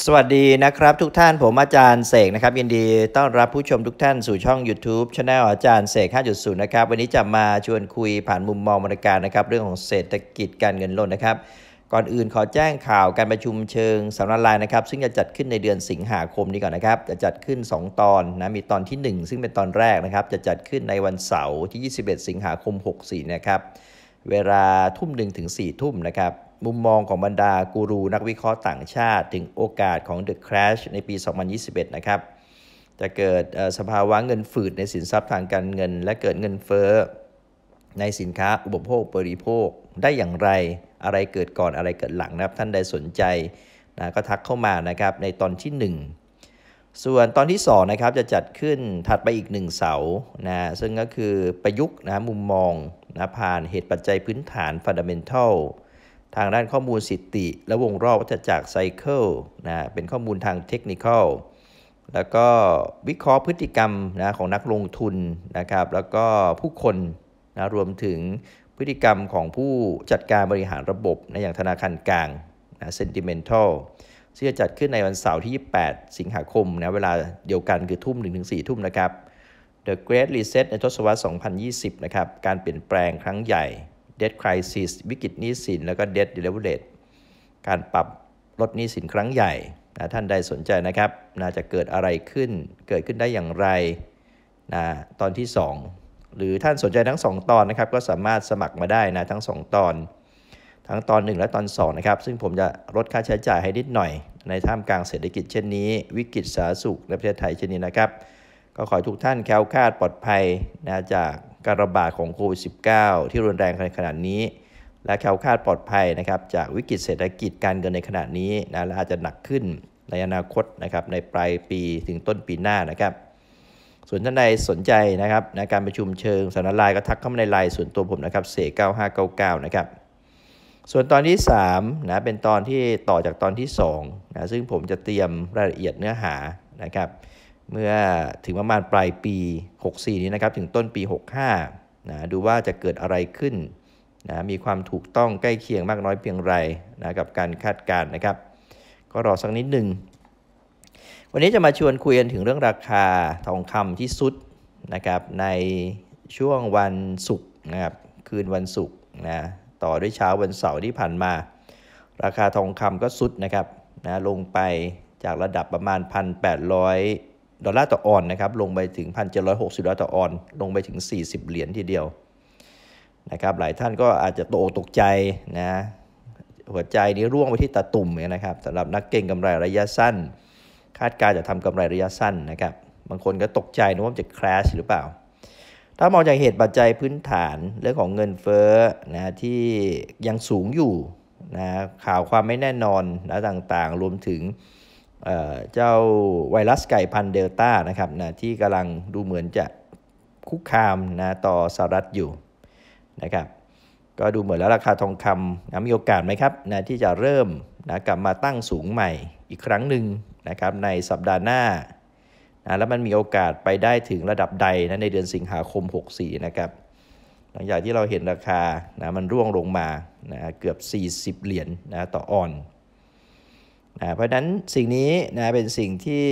สวัสดีนะครับ ทุกท่านผมอาจารย์เสกนะครับ ยินดีต้อนรับผู้ชมทุกท่านสู่ช่อง YouTube c h anel อาจารย์เสก5.0นะครับวันนี้จะมาชวนคุยผ่านมุมมองบรรการนะครับ เรื่องของเศรษฐกิจการเงินล้นนะครับ ก่อนอื่นขอแจ้งข่าวการประชุมเชิงสำนักลายนะครับซึ่งจะจัดขึ้นในเดือนสิงหาคมนี้ก่อนนะครับ จะจัดขึ้น 2 ตอนนะมีตอนที่ 1 ซึ่งเป็นตอนแรกนะครับ จะจัดขึ้นในวันเสาร์ที่ 21 สิงหาคม 64 นะครับ เวลาทุ่มหนึ่งถึง4ทุ่มนะครับมุมมองของบรรดา กูรู นักวิเคราะห์ต่างชาติ ถึงโอกาสของ The Crash ในปี 2021 นะครับ จะเกิดสภาวะเงินฝืดในสินทรัพย์ทางการเงินและเกิดเงินเฟ้อ ในสินค้าอุปโภคบริโภค ได้อย่างไรอะไรเกิดก่อนอะไรเกิดหลังนะครับ ท่านใดสนใจนะก็ทักเข้ามานะครับในตอนที่ 1 ส่วนตอนที่2นะครับจะจัดขึ้นถัดไปอีก1เสานะซึ่งก็คือประยุกต์นะมุมมองนะผ่านเหตุปัจจัยพื้นฐาน fundamental ทางด้านข้อมูลสิติ และวงรอบวัฏจักรไซเคิลนะเป็นข้อมูลทางเทคนิคแล้วก็วิเคราะห์พฤติกรรมนะของนักลงทุนนะครับแล้วก็ผู้คนนะรวมถึงพฤติกรรมของผู้จัดการบริหารระบบในะอย่างธนาคารกลางนะ Sentimental ซึ่งจะจัดขึ้นในวันเสาร์ที่ 28 สิงหาคมนะเวลาเดียวกันคือทุ่ม1ถึง4ทุ่มนะครับ The Great Reset ในทศวรรษ 2020 นะครับการเปลี่ยนแปลงครั้งใหญ่ debt crisis วิกฤตหนี้สินแล้วก็ debt deliverate การปรับลดหนี้สินครั้งใหญ่นะท่านใดสนใจนะครับนาจะเกิดอะไรขึ้น เกิดขึ้นได้อย่างไรนะตอนที่ 2 หรือท่านสนใจทั้ง 2 ตอนนะครับ ก็สามารถสมัครมาได้นะ ทั้ง 2 ตอน ทั้งตอน 1 และตอน 2 นะครับ ซึ่งผมจะลดค่าใช้จ่ายให้นิดหน่อย ในท่ามกลางเศรษฐกิจเช่นนี้ วิกฤตสาธารณสุขในประเทศไทยเช่นนี้นะครับก็ขอให้ทุกท่านแคล้วคลาดปลอดภัยนะจากการระบาดของโควิด -19 ที่รุนแรงในขนาดนี้ และแคล้วคลาดปลอดภัยนะครับจากวิกฤตเศรษฐกิจการเงินในขณะนี้นะและอาจจะหนักขึ้นในอนาคตนะครับในปลายปีถึงต้นปีหน้านะครับ ส่วนท่านใดสนใจนะครับในการประชุมเชิงสารลายก็ทักเข้ามาในไลน์ส่วนตัวผมนะครับเสก5 9 9นะครับ ส่วนตอนที่3นะเป็นตอนที่ต่อจากตอนที่2นะซึ่งผมจะเตรียมรายละเอียดเนื้อหานะครับเมื่อถึงประมาณปลายปี 64 นี้นะครับถึงต้นปี 65นะดูว่าจะเกิดอะไรขึ้นนะมีความถูกต้องใกล้เคียงมากน้อยเพียงไรนะกับการคาดการณ์นะครับก็รอสักนิดหนึ่งวันนี้จะมาชวนคุยกันถึงเรื่องราคาทองคำที่สุดนะครับในช่วงวันศุกร์นะครับคืนวันศุกร์นะต่อด้วยเช้าวันเสาร์ที่ผ่านมา ราคาทองคำก็สุด นะครับนะลงไปจากระดับประมาณ 1,800ดอลลาร์ต่อออนนะครับลงไปถึง1,760ดอลลาร์ต่อออน ลงไปถึง 40 เหรียญทีเดียวนะครับหลายท่านก็อาจจะตกตกใจนะหัวใจนี้ร่วงไปที่ตะตุ่มนะครับสำหรับนักเก่งกำไรระยะสั้น คาดการจะทำกำไรระยะสั้นนะครับบางคนก็ตกใจนกว่าจะคราชหรือเปล่า ถ้ามองจากเหตุปัจจัยพื้นฐานเรื่องของเงินเฟ้อนะที่ยังสูงอยู่นะข่าวความไม่แน่นอนนะต่างๆรวมถึงเจ้าไวรัสไก่พันเดลต้านะครับนะที่กำลังดูเหมือนจะคุกคามนะต่อสหรัฐอยู่นะครับก็ดูเหมือนแล้วราคาทองคำนะมีโอกาสไหมครับนะที่จะเริ่มนะกลับมาตั้งสูงใหม่อีกครั้งหนึ่งนะครับในสัปดาห์หน้านะแล้วมันมีโอกาสไปได้ถึงระดับใดนะในเดือนสิงหาคม 64นะครับหลังจากที่เราเห็นราคานะมันร่วงลงมานะเกือบ 40 เหรียญนะต่อออนนะเพราะนั้นสิ่งนี้นะเป็นสิ่งที่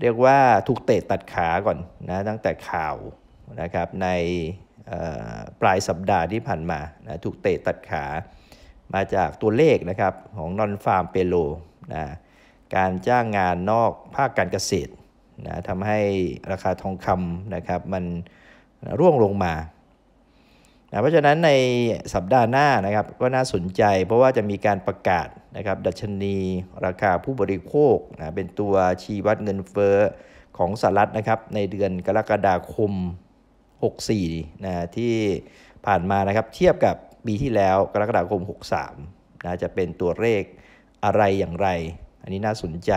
เรียกว่าถูกเตะตัดขาก่อนนะตั้งแต่ข่าวนะครับในปลายสัปดาห์ที่ผ่านมานะถูกเตะตัดขามาจากตัวเลขนะครับของนอนฟาร์มเปโลนะการจ้างงานนอกภาคการเกษตรนะทำให้ราคาทองคำนะครับ มันร่วงลงมานะเพราะฉะนั้นในสัปดาห์หน้านะครับก็น่าสนใจเพราะว่าจะมีการประกาศนะครับดัชนีราคาผู้บริโภคนะเป็นตัวชี้วัดเงินเฟ้อของสหรัฐนะครับในเดือนกรกฎาคม 64นะที่ผ่านมานะครับเทียบกับปีที่แล้วกรกฎาคม 63นะจะเป็นตัวเลขอะไรอย่างไร อันนี้น่าสนใจ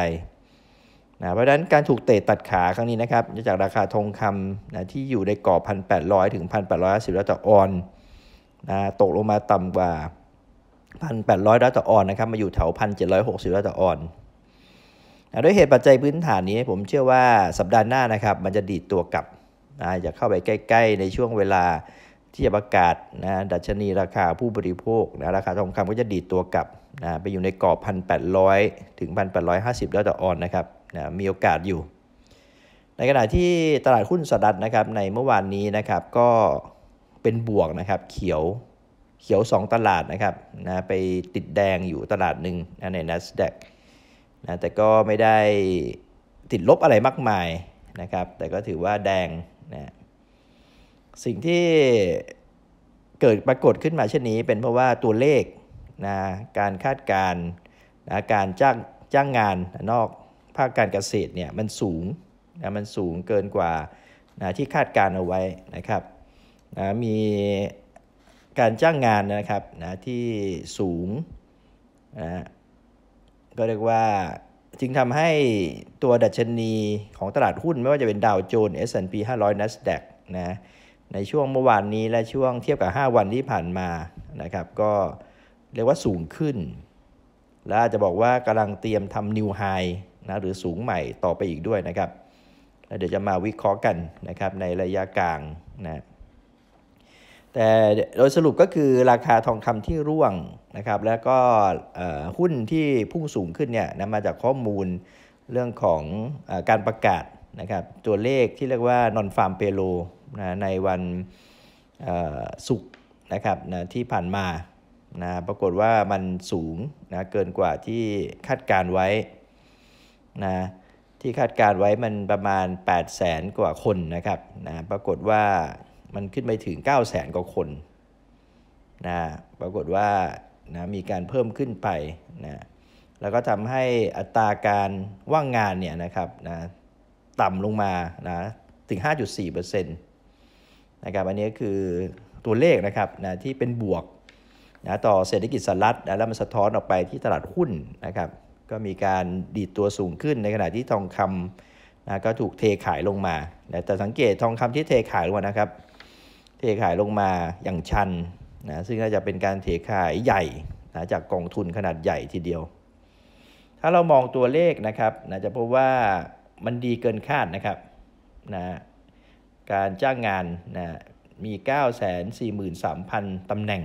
นะเพราะฉะนั้นการถูกเตะตัดขาครั้งนี้นะครับ จากราคาทองคำนะที่อยู่ในกรอบ 1,800ถึง1,850ดอลลาร์ออนนะตกลงมาต่ำกว่า 1,800ดอลลาร์ออนนะครับมาอยู่แถว1,760ดอลลาร์ออนนะด้วยเหตุปัจจัยพื้นฐานนี้ผมเชื่อว่าสัปดาห์หน้านะครับมันจะดีดตัวกลับนะจะเข้าไปใกล้ ๆ ในช่วงเวลาที่จะประกาศนะดัชนีราคาผู้บริโภคนะราคาทองคำก็จะดีดตัวกลับนะไปอยู่ในกรอบ 1,800ถึง1,850ดอลลาร์ออนนะครับนะมีโอกาสอยู่ ในขณะที่ตลาดหุ้นสหรัฐนะครับ ในเมื่อวานนี้นะครับ ก็เป็นบวกนะครับ เขียว เขียว 2 ตลาดนะครับนะไปติดแดงอยู่ตลาดหนึ่งนะใน NASDAQ นะ แต่ก็ไม่ได้ติดลบอะไรมากมายนะครับ แต่ก็ถือว่าแดงนะสิ่งที่เกิดปรากฏขึ้นมาเช่นนี้ เป็นเพราะว่าตัวเลขนะการคาดการนะการจ้างจ้างงานนอกภาคการเกษตรเนี่ยมันสูงนะมันสูงเกินกว่านะที่คาดการเอาไว้นะครับนะมีการจ้างงานนะครับนะที่สูงนะก็เรียกว่าจึงทำให้ตัวดัชนีของตลาดหุ้น ไม่ว่าจะเป็นดาวโจนส์ S&P 500 NASDAQ นะในช่วงเมื่อวานนี้และช่วงเทียบกับ 5 วันที่ผ่านมานะครับก็เรียกว่าสูงขึ้น และจจะบอกว่ากำลังเตรียมทำนิวไฮนะหรือสูงใหม่ต่อไปอีกด้วยนะครับแล้วเดี๋ยวจะมาวิเคราะห์กันนะครับในระยะกลางนะ แต่โดยสรุปก็คือราคาทองคำที่ร่วงนะครับ แล้วก็หุ้นที่พุ่งสูงขึ้นเนี่ยนะมาจากข้อมูลเรื่องของอการประกาศนะครับ ตัวเลขที่เรียกว่านอนฟาร์มเปโลนะในวันศุกร์นะครับนะที่ผ่านมานะปรากฏว่ามันสูงนะเกินกว่าที่คาดการไว้นะที่คาดการไว้มันประมาณ 8 0 0แสนกว่าคนนะครับนะปรากฏว่ามันขึ้นไปถึง 9 0 0แสนกว่าคนนะปรากฏว่านะมีการเพิ่มขึ้นไปนะแล้วก็ทำให้อัตราการว่างงานเนี่ยนะครับนะต่ำลงมานะถึง5.4%นะครับอันนี้คือตัวเลขนะครับนะที่เป็นบวกนะต่อเศรษฐกิจสหรัฐนะแล้วมันสะท้อนออกไปที่ตลาดหุ้นนะครับก็มีการดีดตัวสูงขึ้นในขณะที่ทองคำนะก็ถูกเทขายลงมา แต่สังเกตทองคำที่เทขายลงมานะครับ เทขายลงมาอย่างชันนะซึ่งน่าจะเป็นการเทขายใหญ่นะจากกองทุนขนาดใหญ่ทีเดียว ถ้าเรามองตัวเลขนะครับนะจะพบว่ามันดีเกินคาดนะครับนะการจ้างงานนะมี 943,000ตำแหน่ง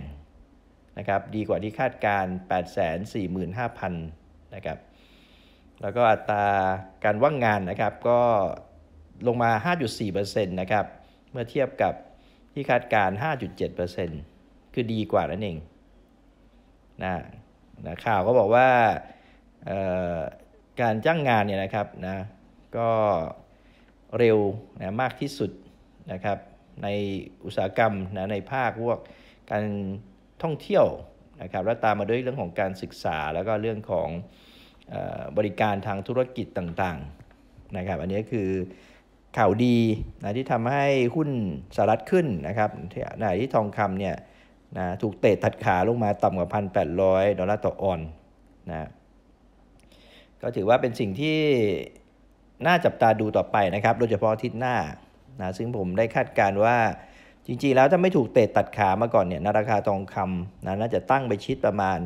นะครับดีกว่าที่คาดการ845,000นะครับแล้วก็อัตราการว่างงานนะครับก็ลงมา 5.4%นะครับเมื่อเทียบกับที่คาดการ 5.7%คือดีกว่านั่นเองนะนะข่าวก็บอกว่าการจ้างงานเนี่ยนะครับนะก็เร็วนะมากที่สุดนะครับในอุตสาหกรรมนะในภาคพวก การท่องเที่ยวนะครับและตามมาด้วยเรื่องของการศึกษาแล้วก็เรื่องของบริการทางธุรกิจต่างๆนะครับอันนี้คือข่าวดีนะที่ทำให้หุ้นสหรัฐขึ้นนะครับในะที่ทองคำเนี่ยนะถูกเตะตัดขาลงมาต่ำกว่า 1,800ดอลลาร์ต่อออนนะก็ถือว่าเป็นสิ่งที่น่าจับตาดูต่อไปนะครับโดยเฉพาะทิศหน้านะซึ่งผมได้คาดการว่าจริงๆแล้วถ้าไม่ถูกเตะตัดขามาก่อนเนี่ยราคาทองคำนะน่าจะตั้งไปชิดประมาณ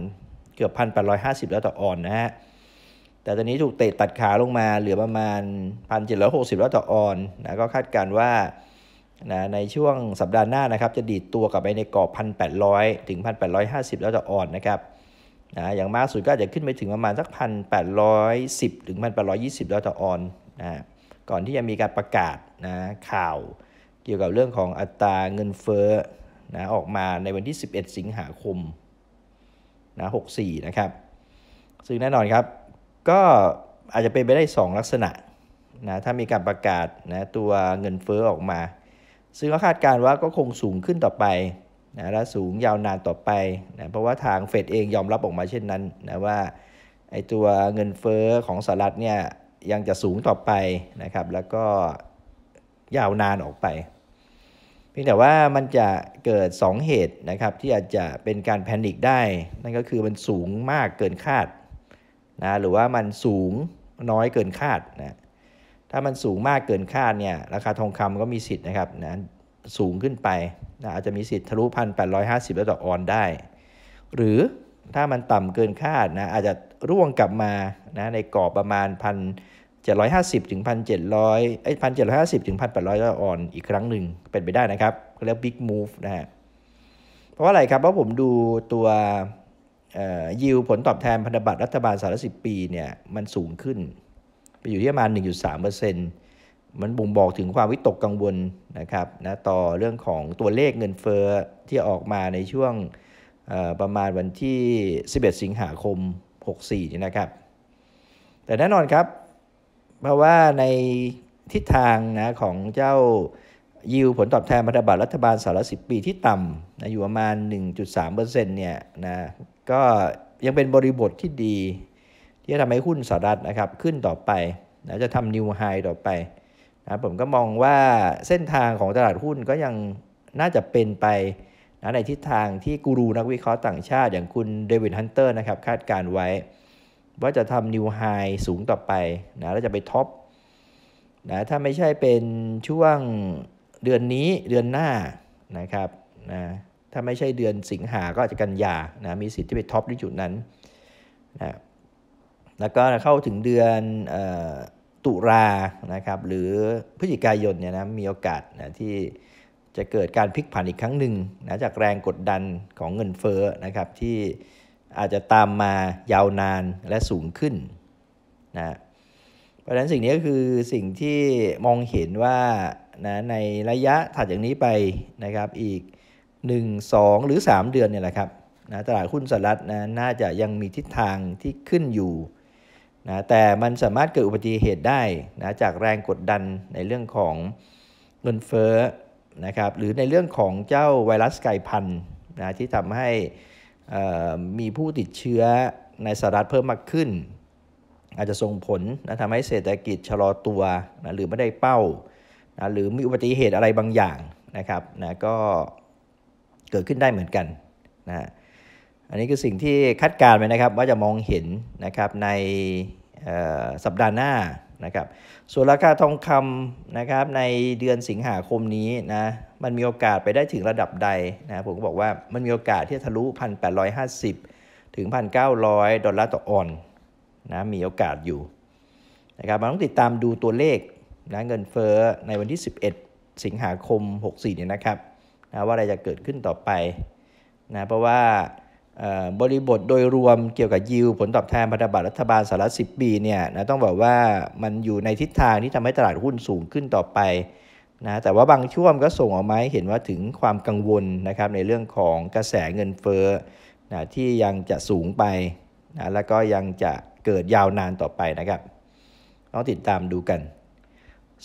เกือบพันแปดร้อยห้าสิบแล้วต่อออนนะฮะ แต่ตอนนี้ถูกเตะตัดขาลงมาเหลือประมาณพันเจ็ดร้อยหกสิบแล้วต่อออนนะก็คาดการว่านะในช่วงสัปดาห์หน้านะครับจะดีดตัวกลับไปในกรอบพันแปดร้อยถึงพันแปดร้อยห้าสิบแล้วต่อออนนะครับนะอย่างมากสุดก็าจจะขึ้นไปถึงประมาณสักพันแปดร้อยสิบถึงพันแปดร้อยยี่สิบแล้วต่อออนนะก่อนที่จะมีการประกาศนะข่าวกี่ยวกับเรื่องของอัตราเงินเฟ้อนะออกมาในวันที่ 11 สิงหาคมนะ64นะครับซึ่งแน่นอนครับก็อาจจะเป็นไปได้ 2 ลักษณะนะถ้ามีการประกาศนะตัวเงินเฟ้อออกมา ซึ่งเราคาดการว่าก็คงสูงขึ้นต่อไปนะและสูงยาวนานต่อไปนะเพราะว่าทางเฟดเองยอมรับออกมาเช่นนั้นนะว่าไอตัวเงินเฟ้อของสหรัฐเนี่ยยังจะสูงต่อไปนะครับแล้วก็ยาวนานออกไปพียงแต่ว่า มันจะเกิด 2 เหตุนะครับที่อาจจะเป็นการแพนิคได้นั่นก็คือมันสูงมากเกินคาดนะหรือว่ามันสูงน้อยเกินคาดนะถ้ามันสูงมากเกินคาดเนี่ยราคาทองคำก็มีสิทธิ์นะครับนะสูงขึ้นไปนะอาจจะมีสิทธิ์ทะลุพันแปดร้อยห้าสิบแล้วต่อออนได้ หรือถ้ามันต่ำเกินคาดนะอาจจะร่วงกลับมานะในกรอบประมาณพัน750ถึง1,700เอ้ย1,750 ถึง 1,800ดอลลาร์ออนอีกครั้งหนึ่งเป็นไปได้นะครับเรียก big move นะฮะเพราะว่าอะไรครับ เพราะผมดูตัวยิวผลตอบแทนพันธบัตรรัฐบาลสหรัฐ1ปีเนี่ยมันสูงขึ้น ไปอยู่ที่ประมาณ 1.3%มันบ่งบอกถึงความวิตกกังวลนะครับนะต่อเรื่องของตัวเลขเงินเฟอ้อที่ออกมาในช่วงประมาณวันที่ 11 สิงหาคม 64นี่นะครับ แต่แน่นอนครับเพราะว่าในทิศทางนะของเจ้ายิวผลตอบแทนพันธบัตรรัฐบาลสหรัฐสิปีที่ต่ำนะอยู่ประมาณ 1.3%เนี่ยนะก็ยังเป็นบริบทที่ดี ที่จะทำให้หุ้นสหรัฐนะครับขึ้นต่อไปนะจะทำนิวไฮต่อไปนะผมก็มองว่าเส้นทางของตลาดหุ้นก็ยังน่าจะเป็นไปนะในทิศทางที่กูรูนักวิเคราะห์ต่างชาติ อย่างคุณเดวิดฮันเตอร์นะครับคาดการไว้ว่าจะทำนิวไฮสูงต่อไปนะแล้วจะไปท็อปนะถ้าไม่ใช่เป็นช่วงเดือนนี้เดือนหน้านะครับนะถ้าไม่ใช่เดือนสิงหาก็อาจจะกันยานะมีสิทธิ์ที่ไปท็อปที่จุดนั้นนะแล้วก็เข้าถึงเดือนตุลานะครับหรือพฤศจิกายนเนี่ยนะมีโอกาสนะที่ จะเกิดการพลิกผันอีกครั้งหนึ่งนะจากแรงกดดันของเงินเฟ้อนะครับที่อาจจะตามมายาวนานและสูงขึ้นนะ เพราะฉะนั้นสิ่งนี้ก็คือสิ่งที่มองเห็นว่านะในระยะถัดจากนี้ไปนะครับอีก 1 2 หรือ 3 เดือนเนี่ยแหละครับนะตลาดหุ้นสหรัฐนะน่าจะยังมีทิศทางที่ขึ้นอยู่นะแต่มันสามารถเกิดอุบัติเหตุได้นะจากแรงกดดันในเรื่องของเงินเฟ้อนะครับหรือในเรื่องของเจ้าไวรัสไก่พันธุ์นะที่ทำให้มีผู้ติดเชื้อในสหรัฐเพิ่มมากขึ้น อาจจะส่งผลนะทำให้เศรษฐกิจชะลอตัวนะหรือไม่ได้เป้านะหรือมีอุบัติเหตุอะไรบางอย่างนะครับนะก็เกิดขึ้นได้เหมือนกันนะอันนี้คือสิ่งที่คาดการณ์ไว้นะครับ ว่าจะมองเห็นนะครับในสัปดาห์หน้านะครับ ส่วนราคาทองคำนะครับในเดือนสิงหาคมนี้นะ มันมีโอกาสไปได้ถึงระดับใดนะผมก็บอกว่ามันมีโอกาสที่จะทะลุ1,850 ถึง 1,900 ดอลลาร์ต่อออนนะมีโอกาสอยู่นะครับมันต้องติดตามดูตัวเลขนะเงินเฟอ้อในวันที่ 11 สิงหาคม 64เนี่ยนะครับนะว่าอะไรจะเกิดขึ้นต่อไปนะเพราะว่าบริบทโดยรวมเกี่ยวกับยิวผลตอบแทนพันธบัตรรัฐบาลสหรัฐ10ปีเนี่ยนะต้องบอกว่ามันอยู่ในทิศทางที่ทำให้ตลาดหุ้นสูงขึ้นต่อไปนะแต่ว่าบางช่วงก็ส่งออกมาเห็นว่าถึงความกังวลนะครับในเรื่องของกระแสเงินเฟ้อนะที่ยังจะสูงไปนะแล้วก็ยังจะเกิดยาวนานต่อไปนะครับต้องติดตามดูกัน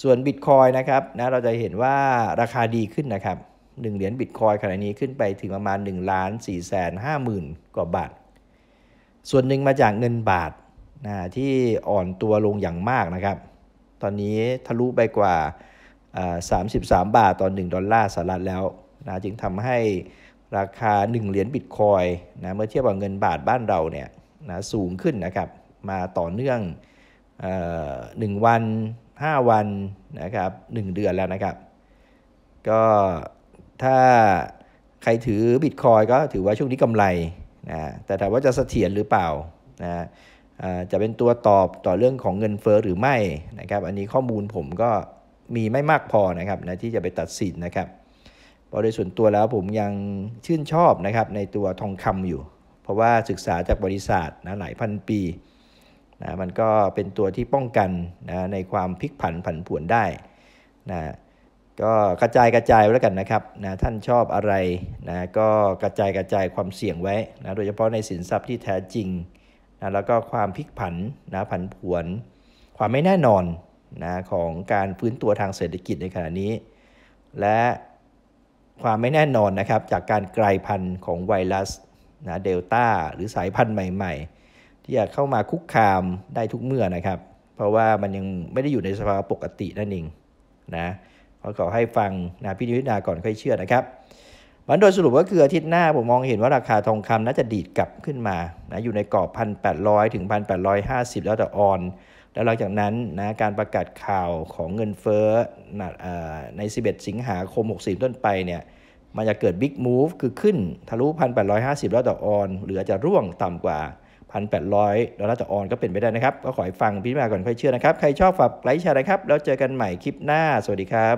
ส่วนบิตคอยนะครับนะเราจะเห็นว่าราคาดีขึ้นนะครับ1เหรียญบิตคอยขณะนี้ขึ้นไปถึงประมาณ1ล้าน4แสน5หมื่นกว่าบาท ส่วนหนึ่งมาจากเงินบาทนะที่อ่อนตัวลงอย่างมากนะครับ ตอนนี้ทะลุไปกว่า 33บาทต่อ1ดอลลาร์สหรัฐแล้วนะจึงทำให้ราคา 1เหรียญบิตคอยนะเมื่อเทียบกับเงินบาทบ้านเราเนี่ยนะสูงขึ้นนะครับ มาต่อเนื่องหนึ่งวัน5 วันนะครับ1เดือนแล้วนะครับ ก็ถ้าใครถือบิตคอยก็ถือว่าช่วงนี้กำไรนะแต่ถามว่าจะเสถียรหรือเปล่านะจะเป็นตัวตอบต่อเรื่องของเงินเฟอ้อหรือไม่นะครับ อันนี้ข้อมูลผมก็มีไม่มากพอนะครับนะที่จะไปตัดสินนะครับเพราะโดยส่วนตัวแล้วผมยังชื่นชอบนะครับในตัวทองคำอยู่ เพราะว่าศึกษาจากบริษัทนะหลายพันปีนะ มันก็เป็นตัวที่ป้องกันนะในความพลิกผันผันผวนได้นะก็กระจายกระจายไว้แล้วกันนะครับ นะท่านชอบอะไรนะ ก็กระจายกระจายความเสี่ยงไว้ นะโดยเฉพาะในสินทรัพย์ที่แท้จริง นะแล้วก็ความพลิกผัน นะผันผวน ความไม่แน่นอน นะของการฟื้นตัวทางเศรษฐกิจในขณะนี้ และความไม่แน่นอนนะครับ จากการกลายพันธุ์ของไวรัส นะเดลต้าหรือสายพันธุ์ใหม่ ๆ ที่จะเข้ามาคุกคามได้ทุกเมื่อนะครับ เพราะว่ามันยังไม่ได้อยู่ในสภาวะปกตินั่นเอง นะราขอให้ฟังนะพิจารณาก่อนค่อยเชื่อนะครับมันโดยสรุปก็คือ อาทิตย์หน้า ผมมองเห็นว่าราคาทองคำน่าจะดีดกลับขึ้นมานะอยู่ในกรอบ 1,800ถึง1,850แล้วแต่ออน แล้วหลังจากนั้น นะ การประกาศข่าวของเงินเฟ้อใน 11 สิงหาคม6บต้นไปเนี่ย มันจะเกิดบิ๊กมูฟคือขึ้นทะลุ1,850แล้วแต่ออน หรืออาจจะร่วงต่ำกว่า 1,800แล้วแต่ออนก็เป็นไปได้นะครับก็ขอให้ฟังพิจารณาก่อนค่อยเชื่อนะครับใครชอบฝากไลค์แชร์นะครับแล้วเจอกันใหม่คลิปหน้าสวัสดีครับ